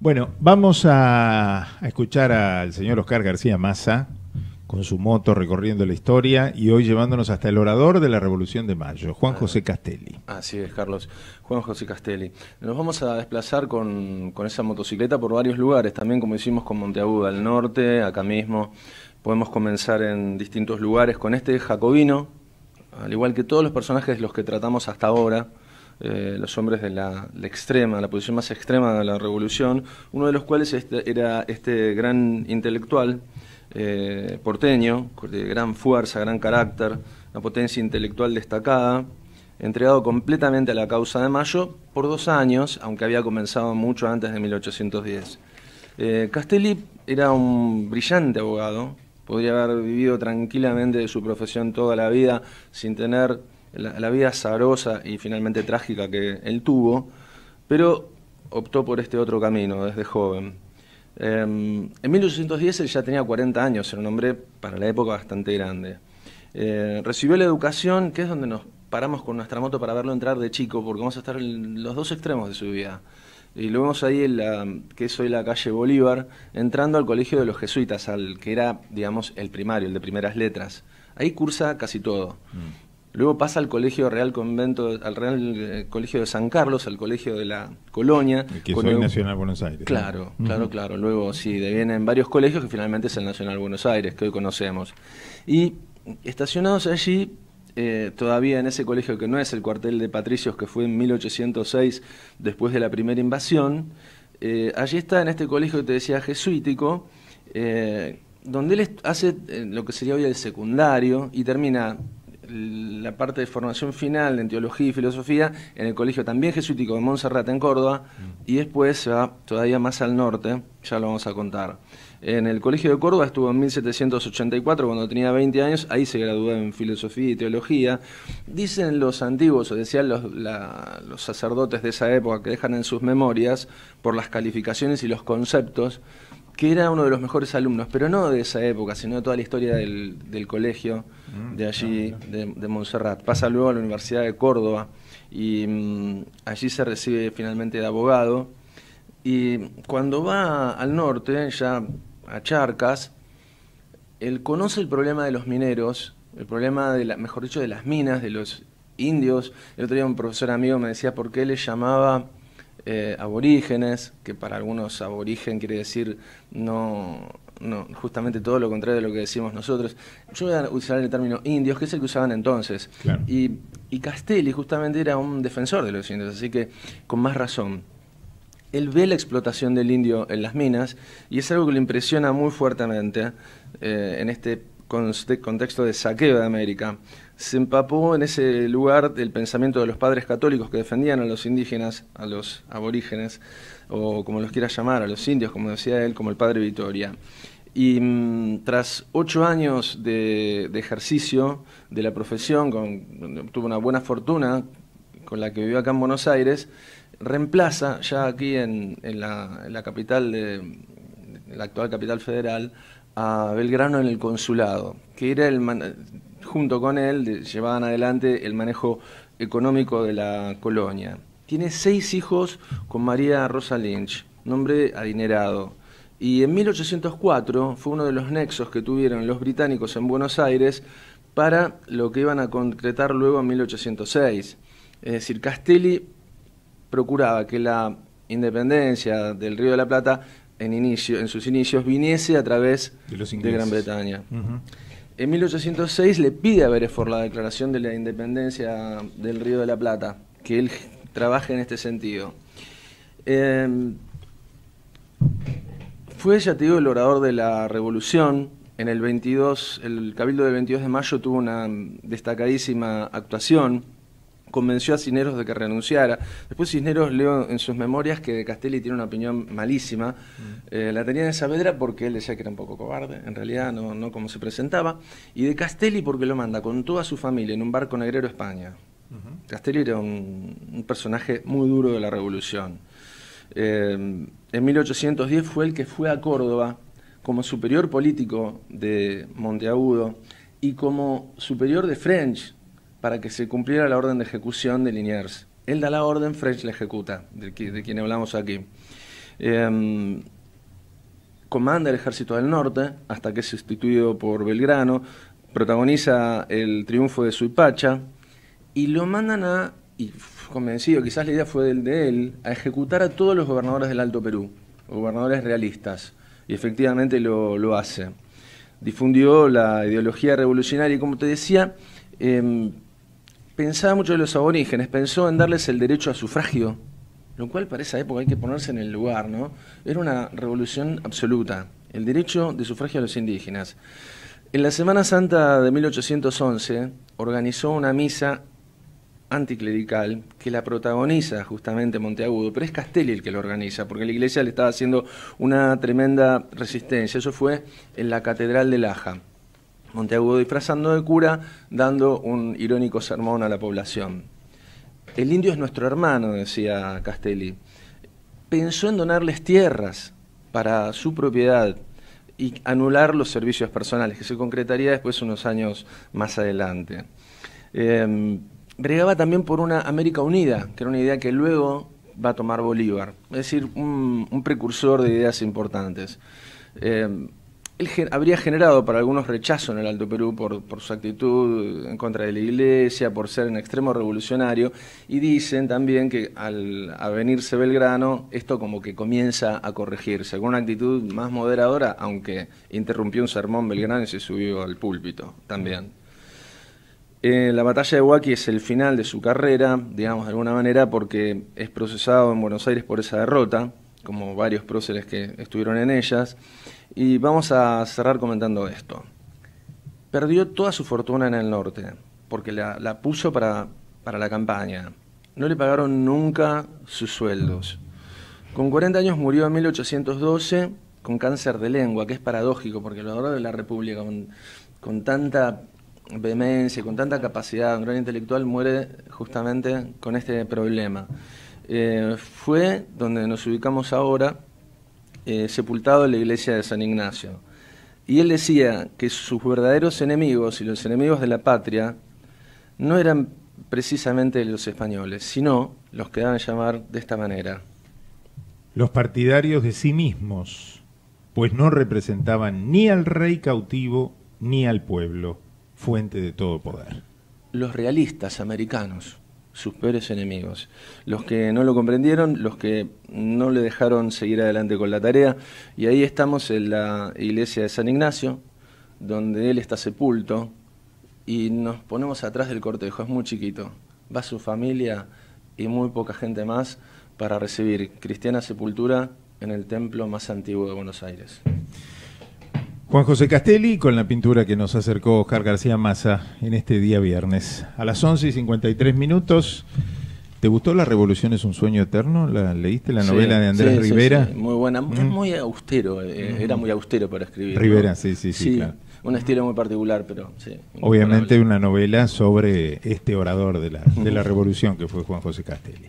Bueno, vamos a, escuchar al señor Oscar García Massa con su moto recorriendo la historia y hoy llevándonos hasta el orador de la Revolución de Mayo, Juan ah, José Castelli. Así es, Carlos. Juan José Castelli. Nos vamos a desplazar con, esa motocicleta por varios lugares, también como hicimos con Monteaguda, al norte, acá mismo. Podemos comenzar en distintos lugares con este jacobino, al igual que todos los personajes de los que tratamos hasta ahora eh, los hombres de la, extrema, la posición más extrema de la revolución, uno de los cuales este, era este gran intelectual eh, porteño, de gran fuerza, gran carácter, una potencia intelectual destacada, entregado completamente a la causa de Mayo por dos años, aunque había comenzado mucho antes de 1810. Eh, Castelli era un brillante abogado, podría haber vivido tranquilamente de su profesión toda la vida sin tener la, vida sabrosa y finalmente trágica que él tuvo, pero optó por este otro camino desde joven. Em, en 1810 él ya tenía 40 años, era un hombre para la época bastante grande. Eh, recibió la educación, que es donde nos paramos con nuestra moto para verlo entrar de chico, porque vamos a estar en los dos extremos de su vida. Y lo vemos ahí la, que es hoy la calle Bolívar, entrando al colegio de los jesuitas, al que era, digamos, el primario, el de primeras letras. Ahí cursa casi todo. Mm. Luego pasa al Colegio Real Convento, al Real eh, Colegio de San Carlos, al Colegio de la Colonia. que es el Nacional Buenos Aires. Claro, claro, claro. Luego sí, devienen varios colegios que finalmente es el Nacional Buenos Aires, que hoy conocemos. Y estacionados allí, eh, todavía en ese colegio que no es el cuartel de Patricios, que fue en 1806, después de la primera invasión, eh, allí está en este colegio que te decía jesuítico. donde él hace lo que sería hoy el secundario y termina la parte de formación final en teología y filosofía en el colegio también jesuítico de Montserrat en Córdoba y después se va todavía más al norte, ya lo vamos a contar. En el colegio de Córdoba estuvo en 1784 cuando tenía 20 años, ahí se graduó en filosofía y teología. Dicen los antiguos, o decían los, los sacerdotes de esa época que dejan en sus memorias por las calificaciones y los conceptos que era uno de los mejores alumnos, pero no de esa época, sino de toda la historia del, colegio mm, de allí, de, Montserrat. Pasa luego a la Universidad de Córdoba y mm, allí se recibe finalmente de abogado. Y cuando va al norte, ya a Charcas, él conoce el problema de los mineros, el problema, de la, mejor dicho, de las minas, de los indios. El otro día un profesor amigo me decía por qué le llamaba eh, aborígenes, que para algunos aborigen quiere decir no, justamente todo lo contrario de lo que decimos nosotros. Yo voy a usar el término indios, que es el que usaban entonces. Y, Castelli justamente era un defensor de los indios, así que con más razón. Él ve la explotación del indio en las minas y es algo que le impresiona muy fuertemente eh, en este contexto de saqueo de América se empapó en ese lugar del pensamiento de los padres católicos que defendían a los indígenas, a los aborígenes, o como los quiera llamar, a los indios, como decía él, como el padre Vitoria. Y mm, tras ocho años de, ejercicio de la profesión, con, obtuvo una buena fortuna con la que vivió acá en Buenos Aires, reemplaza ya aquí en, la, capital, de, la actual capital federal, a Belgrano en el consulado, que era el, junto con él llevaban adelante el manejo económico de la colonia. Tiene seis hijos con María Rosa Lynch, nombre adinerado. Y en 1804 fue uno de los nexos que tuvieron los británicos en Buenos Aires para lo que iban a concretar luego en 1806. Es decir, Castelli procuraba que la independencia del Río de la Plata en, inicio, en sus inicios viniese a través de, Gran Bretaña en 1806 le pide a Berefor la declaración de la independencia del Río de la Plata, que él trabaje en este sentido. Em, fue, ya te digo, el orador de la revolución. En el 22, el Cabildo del 22 de mayo tuvo una destacadísima actuación convenció a Cisneros de que renunciara. Después Cisneros leo en sus memorias que de Castelli tiene una opinión malísima. Mm. Eh, la tenía de Saavedra porque él decía que era un poco cobarde, en realidad no, como se presentaba. Y de Castelli porque lo manda con toda su familia en un barco negrero a España. Castelli era un, personaje muy duro de la revolución. Em, en 1810 fue el que fue a Córdoba como superior político de Monteagudo y como superior de French para que se cumpliera la orden de ejecución de Liniers. Él da la orden, French la ejecuta, de, quien hablamos aquí. Em, comanda el ejército del norte hasta que es sustituido por Belgrano, protagoniza el triunfo de Suipacha y lo mandan a, y convencido, quizás la idea fue del de él, a ejecutar a todos los gobernadores del Alto Perú, gobernadores realistas, y efectivamente lo, hace. Difundió la ideología revolucionaria y como te decía, em, pensaba mucho en los aborígenes, pensó en darles el derecho a sufragio, lo cual para esa época hay que ponerse en el lugar, ¿no? Era una revolución absoluta, el derecho de sufragio a los indígenas. En la Semana Santa de 1811 organizó una misa anticlerical que la protagoniza justamente Monteagudo, pero es Castelli el que lo organiza, porque la iglesia le estaba haciendo una tremenda resistencia. Eso fue en la Catedral de Laja. Monteagudo disfrazando de cura, dando un irónico sermón a la población. El indio es nuestro hermano, decía Castelli. Pensó en donarles tierras para su propiedad y anular los servicios personales, que se concretaría después unos años más adelante. Em, bregaba también por una América Unida, que era una idea que luego va a tomar Bolívar, es decir, un, precursor de ideas importantes. Em, él habría generado para algunos rechazo en el Alto Perú por, su actitud en contra de la iglesia, por ser en extremo revolucionario, y dicen también que al venirse Belgrano, esto como que comienza a corregirse, con una actitud más moderadora, aunque interrumpió un sermón Belgrano y se subió al púlpito también. Eh, la batalla de Huaki es el final de su carrera, digamos de alguna manera, porque es procesado en Buenos Aires por esa derrota como varios próceres que estuvieron en ellas. Y vamos a cerrar comentando esto. Perdió toda su fortuna en el norte, porque la, puso para, la campaña. No le pagaron nunca sus sueldos. Con 40 años murió en 1812 con cáncer de lengua, que es paradójico, porque el adorado de la República, con, con tanta vehemencia, con tanta capacidad, un gran intelectual, muere justamente con este problema. Eh, fue donde nos ubicamos ahora, eh, sepultado en la iglesia de San Ignacio. Y él decía que sus verdaderos enemigos y los enemigos de la patria no eran precisamente los españoles, sino los que daban llamar de esta manera. Los partidarios de sí mismos, pues no representaban ni al rey cautivo ni al pueblo, fuente de todo poder. Los realistas americanos sus peores enemigos. Los que no lo comprendieron, los que no le dejaron seguir adelante con la tarea. Y ahí estamos en la iglesia de San Ignacio, donde él está sepulto, y nos ponemos atrás del cortejo, es muy chiquito. Va su familia y muy poca gente más para recibir cristiana sepultura en el templo más antiguo de Buenos Aires. Juan José Castelli con la pintura que nos acercó Oscar García Massa en este día viernes. A las 11 y 53 minutos. ¿Te gustó La Revolución es un sueño eterno? ¿La, ¿Leíste la novela de Andrés Rivera? muy buena, mm. muy, austero, eh, mm. era muy austero para escribir. Rivera, sí, sí, sí. Un estilo muy particular, pero sí. Obviamente una novela sobre este orador de la, de la Revolución que fue Juan José Castelli.